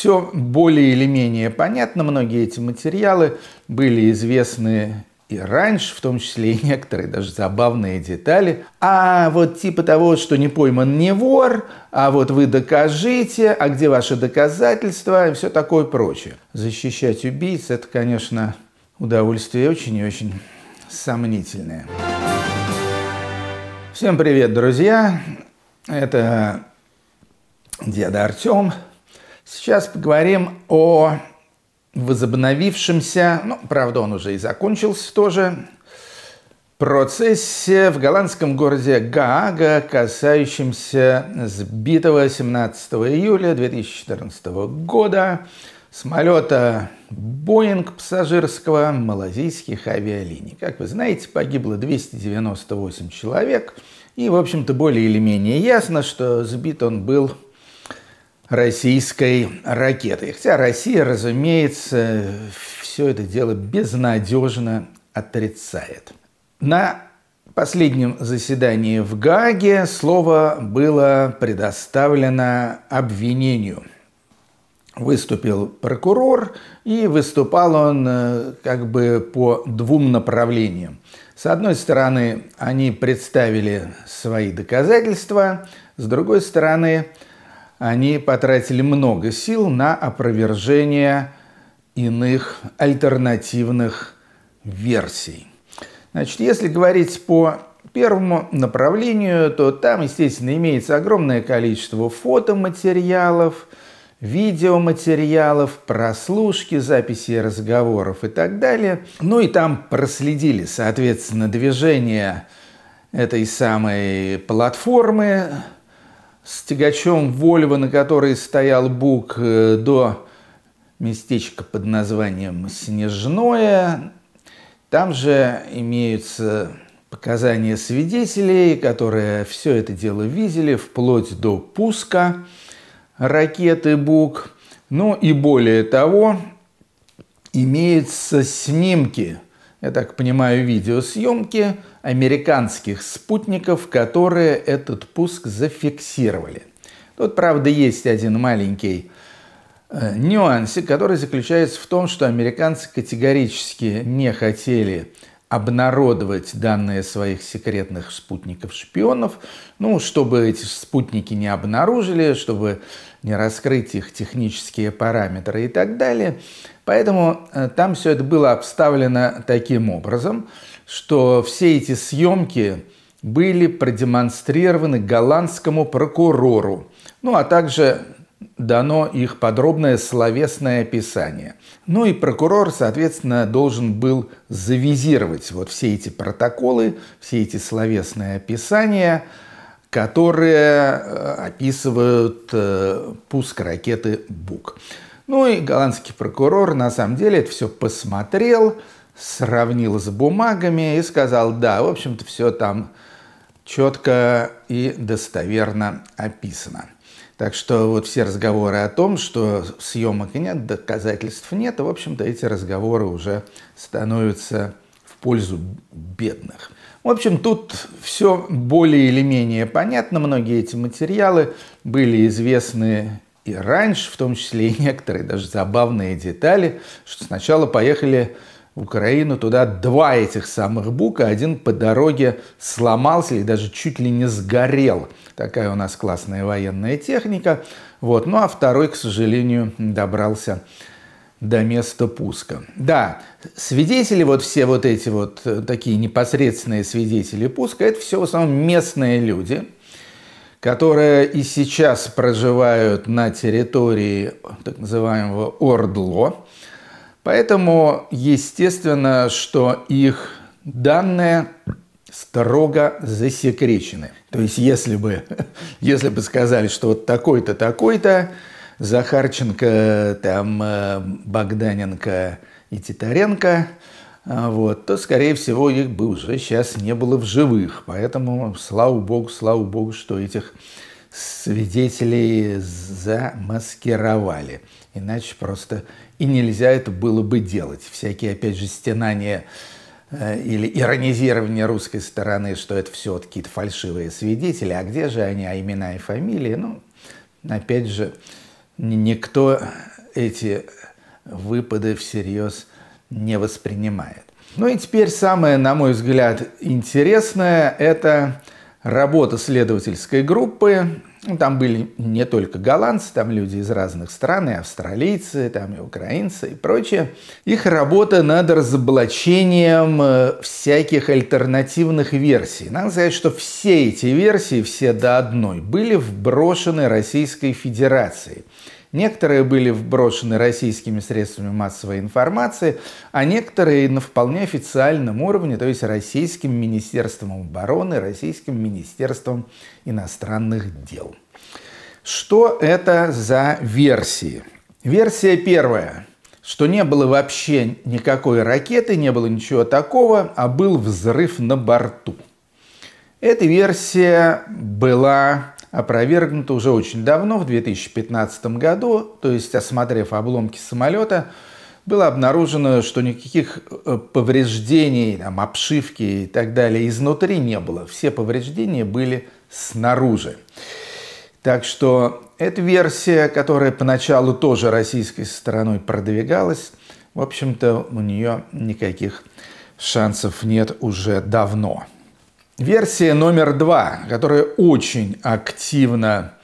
все более или менее понятно. Многие эти материалы были известны и раньше, в том числе и некоторые даже забавные детали. А вот типа того, что не пойман не вор, а вот вы докажите, а где ваши доказательства и все такое прочее. Защищать убийц – это, конечно, удовольствие очень и очень сомнительное. Всем привет, друзья! Это деда Артем – Сейчас поговорим о возобновившемся, ну, правда, он уже и закончился тоже, процессе в голландском городе Гаага, касающемся сбитого 17 июля 2014 года самолета Боинг пассажирского малазийских авиалиний. Как вы знаете, погибло 298 человек. И, в общем-то, более или менее ясно, что сбит он был российской ракеты, Хотя Россия, разумеется, все это дело безнадежно отрицает. На последнем заседании в Гаге слово было предоставлено обвинению. Выступил прокурор, и выступал он э, как бы по двум направлениям. С одной стороны, они представили свои доказательства, с другой стороны, они потратили много сил на опровержение иных альтернативных версий. Значит, если говорить по первому направлению, то там, естественно, имеется огромное количество фотоматериалов, видеоматериалов, прослушки, записи разговоров и так далее. Ну и там проследили, соответственно, движение этой самой платформы, с тягачом Вольво, на которой стоял Бук, э, до местечка под названием Снежное. Там же имеются показания свидетелей, которые все это дело видели, вплоть до пуска ракеты «Бук». Ну и более того, имеются снимки – я так понимаю, видеосъемки американских спутников, которые этот пуск зафиксировали. Тут, правда, есть один маленький э, нюанс, который заключается в том, что американцы категорически не хотели обнародовать данные своих секретных спутников-шпионов, ну, чтобы эти спутники не обнаружили, чтобы не раскрыть их технические параметры и так далее. Поэтому э, там все это было обставлено таким образом, что все эти съемки были продемонстрированы голландскому прокурору, ну а также дано их подробное словесное описание. Ну и прокурор, соответственно, должен был завизировать вот все эти протоколы, все эти словесные описания, которые э, описывают э, пуск ракеты «Бук». Ну и голландский прокурор на самом деле это все посмотрел, сравнил с бумагами и сказал, да, в общем-то все там четко и достоверно описано. Так что вот все разговоры о том, что съемок нет, доказательств нет, в общем-то эти разговоры уже становятся в пользу бедных. В общем, тут все более или менее понятно. Многие эти материалы были известны и раньше, в том числе и некоторые даже забавные детали, что сначала поехали в Украину туда два этих самых бука. Один по дороге сломался или даже чуть ли не сгорел. Такая у нас классная военная техника. Вот. Ну а второй, к сожалению, добрался до места пуска. Да, свидетели, вот все вот эти вот э, такие непосредственные свидетели пуска, это все в основном местные люди – которые и сейчас проживают на территории так называемого Ордло. Поэтому естественно, что их данные строго засекречены. То есть если бы, если бы сказали, что вот такой-то, такой-то, Захарченко, там, э, Богданенко и Титаренко – а, вот, то, скорее всего, их бы уже сейчас не было в живых. Поэтому, слава богу, слава богу, что этих свидетелей замаскировали. Иначе просто и нельзя это было бы делать. Всякие, опять же, стенания э, или иронизирование русской стороны, что это все какие-то фальшивые свидетели, а где же они, а имена и фамилии, ну, опять же, никто эти выпады всерьез не воспринимает. Ну и теперь самое, на мой взгляд, интересное – это работа следовательской группы. Ну, там были не только голландцы, там люди из разных стран, и австралийцы, там и украинцы и прочее. Их работа над разоблачением э, всяких альтернативных версий. Надо сказать, что все эти версии, все до одной, были вброшены Российской Федерацией. Некоторые были вброшены российскими средствами массовой информации, а некоторые на вполне официальном уровне, то есть Российским Министерством обороны, Российским Министерством иностранных дел. Что это за версии? Версия первая что не было вообще никакой ракеты, не было ничего такого, а был взрыв на борту. Эта версия была опровергнуто уже очень давно, в 2015 году, то есть осмотрев обломки самолета, было обнаружено, что никаких э, повреждений, там, обшивки и так далее изнутри не было. Все повреждения были снаружи. Так что эта версия, которая поначалу тоже российской стороной продвигалась, в общем-то, у нее никаких шансов нет уже давно. Версия номер два, которая очень активно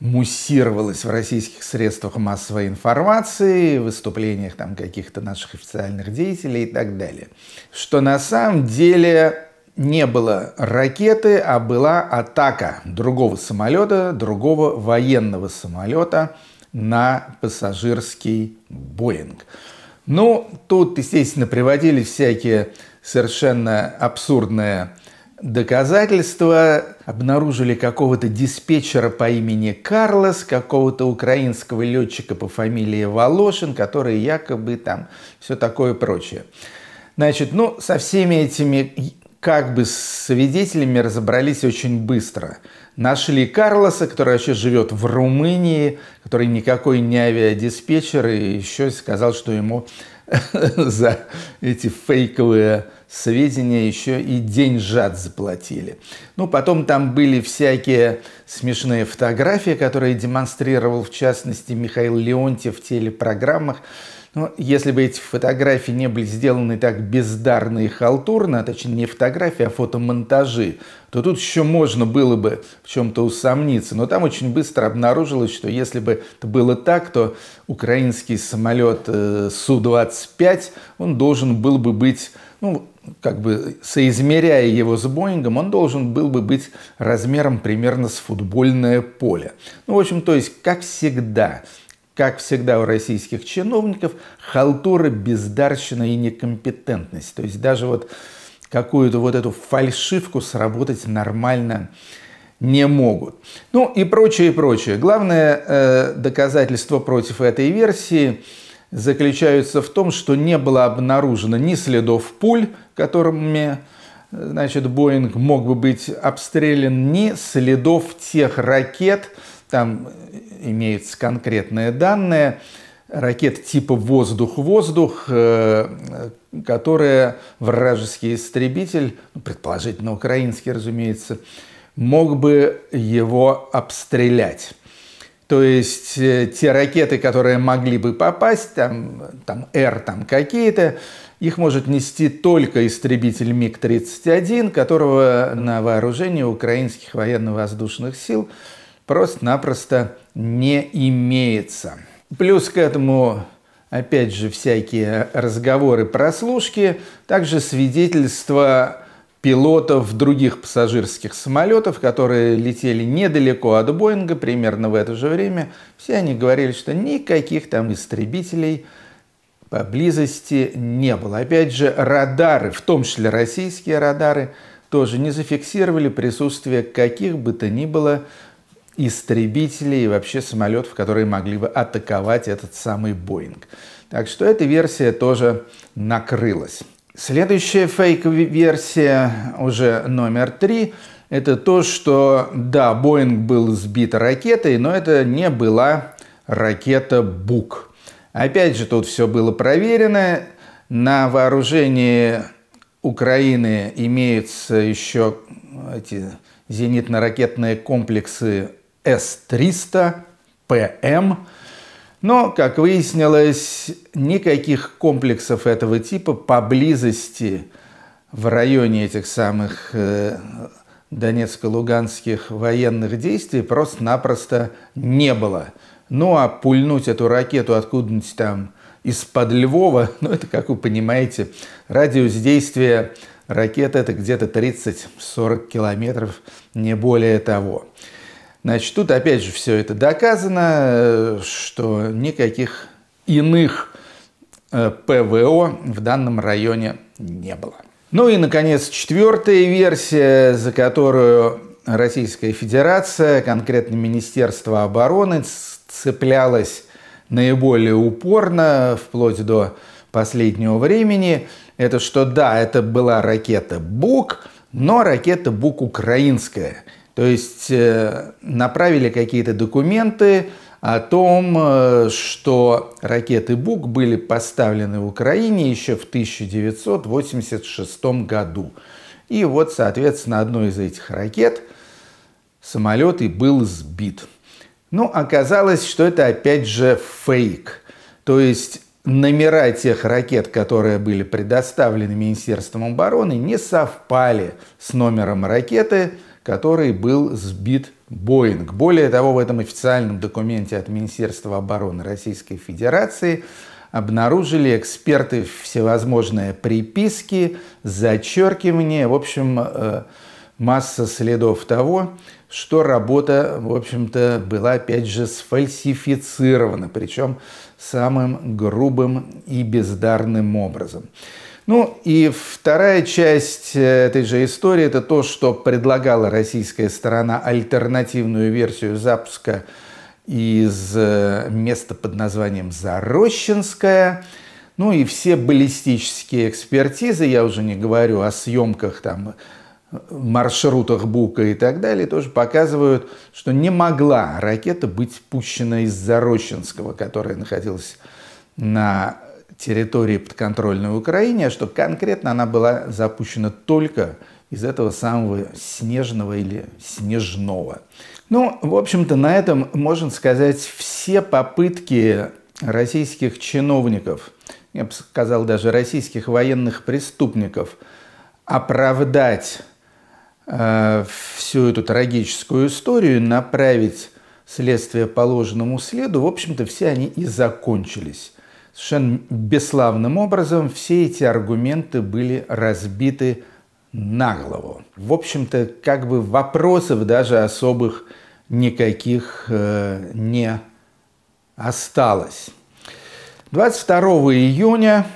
муссировалась в российских средствах массовой информации, в выступлениях там каких-то наших официальных деятелей и так далее. Что на самом деле не было ракеты, а была атака другого самолета, другого военного самолета на пассажирский Боинг. Ну, тут, естественно, приводили всякие совершенно абсурдные Доказательства обнаружили какого-то диспетчера по имени Карлос, какого-то украинского летчика по фамилии Волошин, который якобы там все такое прочее. Значит, ну, со всеми этими как бы с свидетелями разобрались очень быстро. Нашли Карлоса, который вообще живет в Румынии, который никакой не авиадиспетчер, и еще сказал, что ему за эти фейковые сведения еще и деньжат заплатили. Ну, потом там были всякие смешные фотографии, которые демонстрировал, в частности, Михаил Леонтьев в телепрограммах. Но ну, если бы эти фотографии не были сделаны так бездарно и халтурно, а точнее не фотографии, а фотомонтажи, то тут еще можно было бы в чем-то усомниться. Но там очень быстро обнаружилось, что если бы это было так, то украинский самолет э, Су-25, он должен был бы быть ну, как бы соизмеряя его с Боингом, он должен был бы быть размером примерно с футбольное поле. Ну, в общем, то есть, как всегда, как всегда у российских чиновников, халтура, бездарщина и некомпетентность. То есть даже вот какую-то вот эту фальшивку сработать нормально не могут. Ну и прочее, и прочее. Главное э, доказательство против этой версии – заключаются в том, что не было обнаружено ни следов пуль, которыми значит, Боинг мог бы быть обстрелян, ни следов тех ракет, там э, имеются конкретные данные, ракет типа «воздух-воздух», э, которые вражеский истребитель, ну, предположительно украинский, разумеется, мог бы его обстрелять. То есть э, те ракеты, которые могли бы попасть, там, там R там какие-то, их может нести только истребитель МиГ-31, которого на вооружении украинских военно-воздушных сил просто-напросто не имеется. Плюс к этому, опять же, всякие разговоры про прослушки, также свидетельство пилотов других пассажирских самолетов, которые летели недалеко от Боинга, примерно в это же время, все они говорили, что никаких там истребителей поблизости не было. Опять же, радары, в том числе российские радары, тоже не зафиксировали присутствие каких бы то ни было истребителей и вообще самолетов, которые могли бы атаковать этот самый Боинг. Так что эта версия тоже накрылась. Следующая фейк-версия, уже номер три, это то, что да, Боинг был сбит ракетой, но это не была ракета «Бук». Опять же, тут все было проверено. На вооружении Украины имеются еще эти зенитно-ракетные комплексы С-300, ПМ – но, как выяснилось, никаких комплексов этого типа поблизости в районе этих самых э, донецко-луганских военных действий просто-напросто не было. Ну а пульнуть эту ракету откуда-нибудь там из-под Львова, ну это, как вы понимаете, радиус действия ракеты это где-то 30-40 километров, не более того. Значит, тут опять же все это доказано, э, что никаких иных э, ПВО в данном районе не было. Ну и, наконец, четвертая версия, за которую Российская Федерация, конкретно Министерство обороны, цеплялась наиболее упорно, вплоть до последнего времени, это что да, это была ракета «Бук», но ракета «Бук» украинская – то есть э, направили какие-то документы о том, э, что ракеты «Бук» были поставлены в Украине еще в 1986 году. И вот, соответственно, одной из этих ракет самолет и был сбит. Но ну, оказалось, что это опять же фейк. То есть номера тех ракет, которые были предоставлены Министерством обороны, не совпали с номером ракеты – который был сбит Боинг. Более того, в этом официальном документе от Министерства обороны Российской Федерации обнаружили эксперты всевозможные приписки, зачеркивания, в общем, э, масса следов того, что работа, в общем-то, была опять же сфальсифицирована, причем самым грубым и бездарным образом. Ну и вторая часть э, этой же истории – это то, что предлагала российская сторона альтернативную версию запуска из э, места под названием Зарощенская. Ну и все баллистические экспертизы, я уже не говорю о съемках там маршрутах Бука и так далее, тоже показывают, что не могла ракета быть пущена из Зарощенского, которая находилась на территории подконтрольной Украине, а что конкретно она была запущена только из этого самого снежного или снежного. Ну, в общем-то, на этом, можно сказать, все попытки российских чиновников, я бы сказал, даже российских военных преступников оправдать э, всю эту трагическую историю, направить следствие по положенному следу, в общем-то, все они и закончились совершенно бесславным образом все эти аргументы были разбиты на голову. В общем-то, как бы вопросов даже особых никаких э, не осталось. 22 июня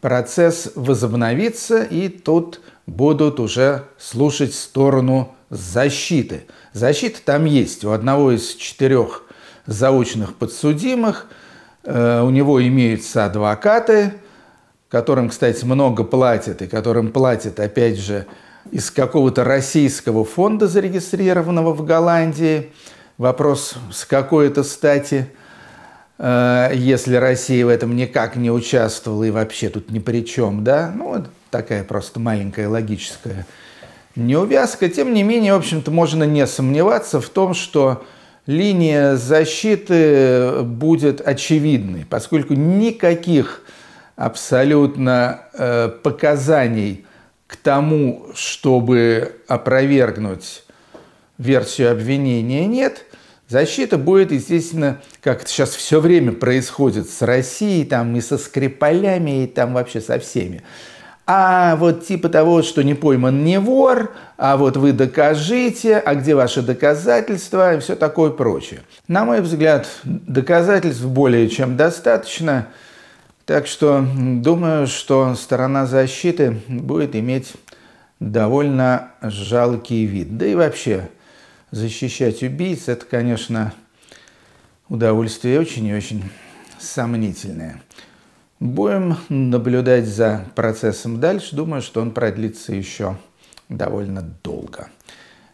процесс возобновится, и тут будут уже слушать сторону защиты. Защита там есть. У одного из четырех заочных подсудимых – Э, у него имеются адвокаты, которым, кстати, много платят, и которым платят, опять же, из какого-то российского фонда, зарегистрированного в Голландии. Вопрос, с какой это стати, э, если Россия в этом никак не участвовала и вообще тут ни при чем, да? Ну, такая просто маленькая логическая неувязка. Тем не менее, в общем-то, можно не сомневаться в том, что линия защиты будет очевидной, поскольку никаких абсолютно э, показаний к тому, чтобы опровергнуть версию обвинения, нет. Защита будет, естественно, как это сейчас все время происходит с Россией, там и со Скрипалями, и там вообще со всеми а вот типа того, что не пойман не вор, а вот вы докажите, а где ваши доказательства и все такое прочее. На мой взгляд, доказательств более чем достаточно, так что думаю, что сторона защиты будет иметь довольно жалкий вид. Да и вообще, защищать убийц – это, конечно, удовольствие очень и очень сомнительное. Будем наблюдать за процессом дальше. Думаю, что он продлится еще довольно долго.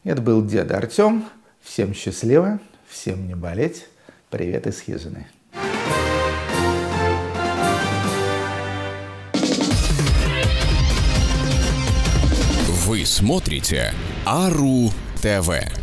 Это был дед Артем. Всем счастливо, всем не болеть. Привет из хижины. Вы смотрите Ару ТВ.